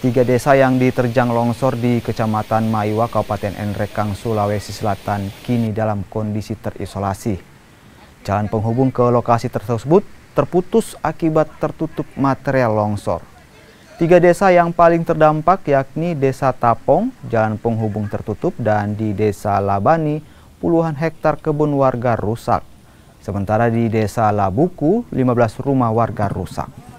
Tiga desa yang diterjang longsor di Kecamatan Maiwa, Kabupaten Enrekang, Sulawesi Selatan, kini dalam kondisi terisolasi. Jalan penghubung ke lokasi tersebut terputus akibat tertutup material longsor. Tiga desa yang paling terdampak yakni Desa Tapong, jalan penghubung tertutup, dan di Desa Labani, puluhan hektar kebun warga rusak. Sementara di Desa Labuku, 15 rumah warga rusak.